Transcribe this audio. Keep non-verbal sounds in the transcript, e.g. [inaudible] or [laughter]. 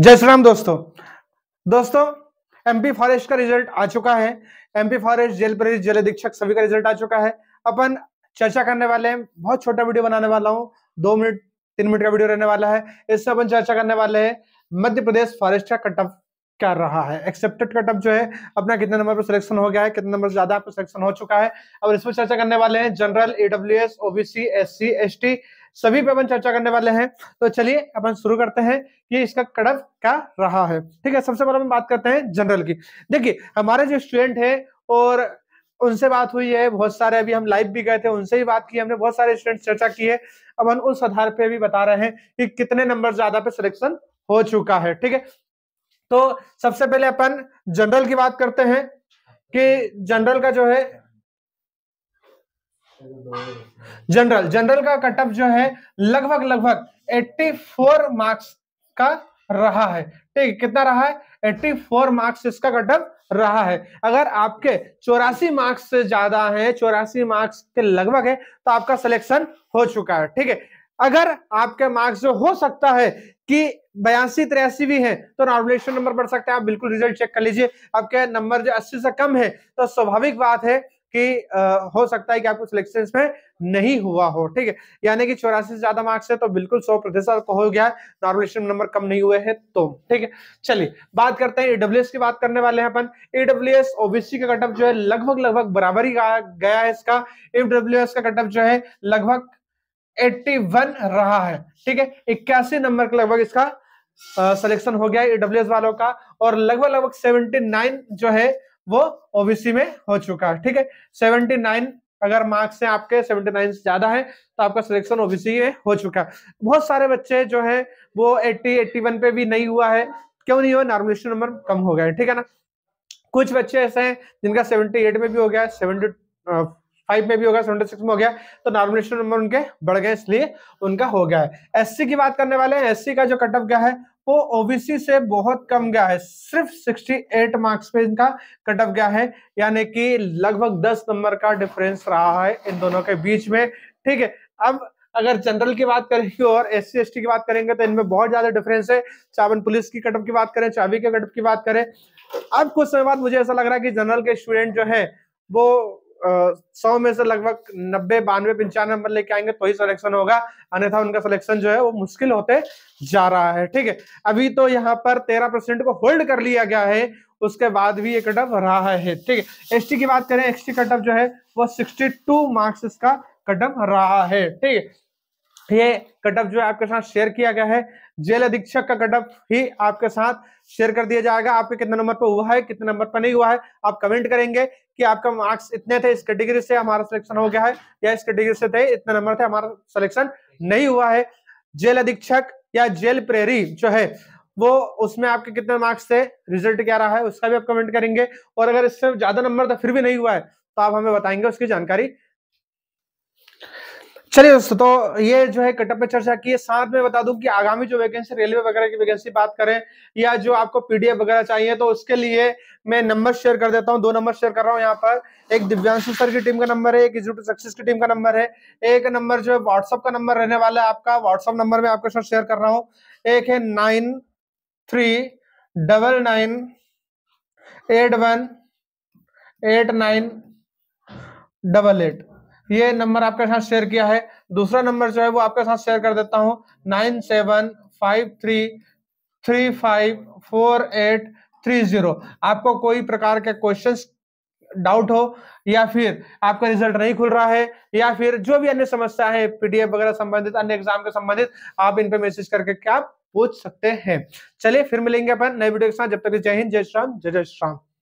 जय श्री राम दोस्तों दोस्तों एमपी फॉरेस्ट का रिजल्ट आ चुका है एमपी फॉरेस्ट जेल प्रेरित जेल अधीक्षक सभी का रिजल्ट आ चुका है अपन चर्चा करने वाले हैं बहुत छोटा वीडियो बनाने वाला हूँ दो मिनट तीन मिनट का वीडियो रहने वाला है इससे अपन चर्चा करने वाले हैं मध्य प्रदेश फॉरेस्ट का कटअप क्या रहा है एक्सेप्टेड कटअप जो है अपना कितने नंबर पर सिलेक्शन हो गया है कितने नंबर से ज्यादा आपका सिलेक्शन हो चुका है अब पर चर्चा करने वाले हैं general EW S OBC S C S T सभी पे अपन चर्चा करने वाले हैं तो चलिए अपन शुरू करते हैं कि इसका कड़व क्या रहा है ठीक है सबसे पहले हम बात करते हैं जनरल की देखिए हमारे जो स्टूडेंट है और उनसे बात हुई है बहुत सारे अभी हम लाइव भी गए थे उनसे ही बात की हमने बहुत सारे स्टूडेंट चर्चा की है अब हम उस आधार पर भी बता रहे हैं कि कितने नंबर ज्यादा पे सिलेक्शन हो चुका है ठीक है तो सबसे पहले अपन जनरल की बात करते हैं कि जनरल का जो है जनरल जनरल का कट ऑफ जो है लगभग लगभग 84 मार्क्स का रहा है ठीक कितना रहा है 84 मार्क्स इसका कट ऑफ रहा है अगर आपके चौरासी मार्क्स से ज्यादा है चौरासी मार्क्स के लगभग है तो आपका सिलेक्शन हो चुका है ठीक है अगर आपके मार्क्स जो हो सकता है कि बयासी तिरासी भी है तो नॉर्मलेशन नंबर बढ़ सकते हैं आप बिल्कुल रिजल्ट चेक कर लीजिए आपके नंबर जो अस्सी से कम है तो स्वाभाविक बात है कि आ, हो सकता है कि आपको सिलेक्शन में नहीं हुआ हो ठीक है यानी कि चौरासी से ज्यादा मार्क्स है तो बिल्कुल सौ प्रतिशत हो गया है नॉर्मलेशन नंबर कम नहीं हुए हैं तो ठीक है चलिए बात करते हैं ईडब्ल्यू की बात करने वाले हैं अपन ईडब्ल्यू एस ओबीसी का कटअप जो है लगभग लगभग बराबर ही गया है इसका ईडब्ल्यू का कटअप जो है लगभग 81 रहा है ठीक है इक्यासी नंबर के लगभग इसका सिलेक्शन हो गया ईडब्ल्यू वालों का और लगभग लगभग 79 जो है वो ओबीसी में हो चुका है ठीक है 79 अगर मार्क्स हैं आपके 79 से ज्यादा है तो आपका सिलेक्शन ओबीसी में हो चुका है बहुत सारे बच्चे जो है वो 80 81 पे भी नहीं हुआ है क्यों नहीं हुआ नॉर्मलेशन नंबर कम हो गया है ठीक है ना कुछ बच्चे ऐसे हैं जिनका 78 में भी हो गया सेवेंटी फाइव में भी होगा सेवेंटी सिक्स में हो गया तो नॉर्मलेशन नंबर उनके बढ़ गए इसलिए उनका हो गया है एससी की बात करने वाले हैं एससी का जो कट ऑफ क्या है वो ओबीसी से बहुत कम गया है सिर्फ 68 मार्क्स पे इनका कट ऑफ गया है यानी कि लगभग 10 नंबर का डिफरेंस रहा है इन दोनों के बीच में ठीक है अब अगर जनरल की बात करेंगे [laughs] और एस सी की बात करेंगे तो इनमें बहुत ज्यादा डिफरेंस है चावन पुलिस की कटअप की बात करें चाबी के कटअप की बात करें अब कुछ समय बाद मुझे ऐसा लग रहा है कि जनरल के स्टूडेंट जो है वो सौ में से लगभग नब्बे बानवे पंचानवे नंबर लेके आएंगे तो ही सिलेक्शन होगा अन्यथा उनका सिलेक्शन जो है वो मुश्किल होते जा रहा है ठीक है अभी तो यहाँ पर तेरह परसेंट को होल्ड कर लिया गया है उसके बाद भी ये कट ऑफ रहा है ठीक है एसटी की बात करें एसटी कट ऑफ जो है वो सिक्सटी टू मार्क्स इसका कट ऑफ रहा है ठीक है ये कटअप जो है आपके साथ शेयर किया गया है जेल अधीक्षक का कटअप ही आपके साथ शेयर कर दिया जाएगा आपके कितने नंबर पर हुआ है कितने नंबर पर नहीं हुआ है आप कमेंट करेंगे कि आपका मार्क्स इतने थे इस कैटेगरी से हमारा सिलेक्शन हो गया है या इस कैटेगरी से थे इतने नंबर थे हमारा सिलेक्शन नहीं हुआ है जेल अधीक्षक या जेल प्रेरी जो है वो उसमें आपके कितने मार्क्स थे रिजल्ट क्या रहा है उसका भी आप कमेंट करेंगे और अगर इससे ज्यादा नंबर था फिर भी नहीं हुआ है तो आप हमें बताएंगे उसकी जानकारी चलिए दोस्तों तो ये जो है कटअप पे चर्चा की है साथ में बता दूं कि आगामी जो वैकेंसी रेलवे वगैरह की वैकेंसी बात करें या जो आपको पीडीएफ वगैरह चाहिए तो उसके लिए मैं नंबर शेयर कर देता हूं दो नंबर शेयर कर रहा हूं यहाँ पर एक दिव्यांशु सर की टीम का नंबर है एक टू सक्सेस की टीम का नंबर है एक नंबर जो है व्हाट्सअप का नंबर रहने वाला है आपका व्हाट्सअप नंबर में आपके साथ शेयर कर रहा हूँ एक है nine three double nine eight one eight nine double eight ये नंबर आपके साथ शेयर किया है दूसरा नंबर जो है वो आपके साथ शेयर कर देता हूँ nine seven five three three five four eight three zero आपको कोई प्रकार के क्वेश्चंस डाउट हो या फिर आपका रिजल्ट नहीं खुल रहा है या फिर जो भी अन्य समस्या है पीडीएफ वगैरह संबंधित अन्य एग्जाम के संबंधित आप इन पर मैसेज करके क्या पूछ सकते हैं चलिए फिर मिलेंगे अपन नए वीडियो के साथ जब तक जय हिंद जय श्राम जय जय श्राम